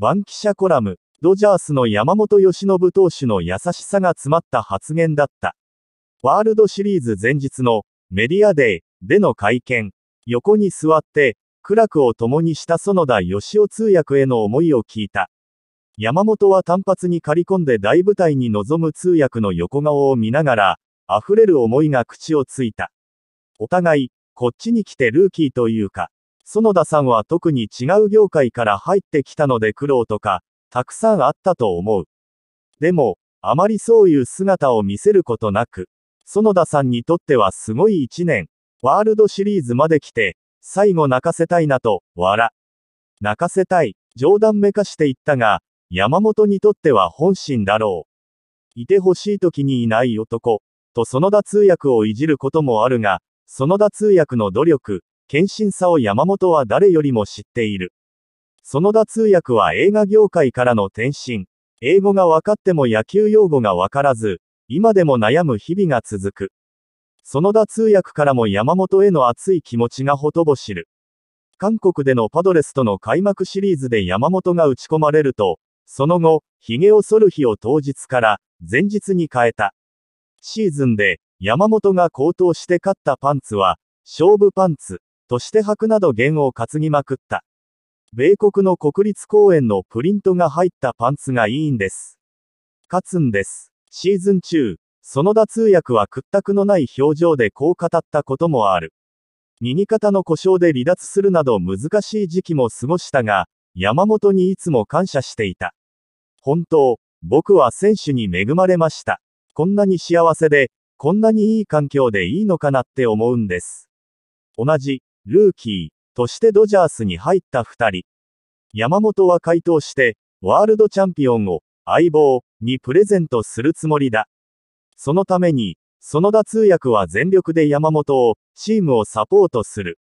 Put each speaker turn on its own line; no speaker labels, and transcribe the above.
バンキシャコラム、ドジャースの山本由伸投手の優しさが詰まった発言だった。ワールドシリーズ前日のメディアデーでの会見、横に座って、苦楽を共にした園田義雄通訳への思いを聞いた。山本は単発に刈り込んで大舞台に臨む通訳の横顔を見ながら、溢れる思いが口をついた。お互い、こっちに来てルーキーというか、園田さんは特に違う業界から入ってきたので苦労とか、たくさんあったと思う。でも、あまりそういう姿を見せることなく、園田さんにとってはすごい一年、ワールドシリーズまで来て、最後泣かせたいなと、笑。泣かせたい、冗談めかして言ったが、山本にとっては本心だろう。いてほしい時にいない男、と園田通訳をいじることもあるが、園田通訳の努力、献身さを山本は誰よりも知っている。園田通訳は映画業界からの転身。英語が分かっても野球用語が分からず、今でも悩む日々が続く。園田通訳からも山本への熱い気持ちがほとぼしる。韓国でのパドレスとの開幕シリーズで山本が打ち込まれると、その後、髭を剃る日を当日から前日に変えた。シーズンで山本が高騰して勝ったパンツは、勝負パンツ。として白など弦を担ぎまくった。米国の国立公園のプリントが入ったパンツがいいんです。勝つんです。シーズン中、園田通訳は屈託のない表情でこう語ったこともある。右肩の故障で離脱するなど難しい時期も過ごしたが、山本にいつも感謝していた。本当、僕は選手に恵まれました。こんなに幸せで、こんなにいい環境でいいのかなって思うんです。同じ、ルーキーとしてドジャースに入った2人。山本は回答して、ワールドチャンピオンを相棒にプレゼントするつもりだ。そのために、園田通訳は全力で山本を、チームをサポートする。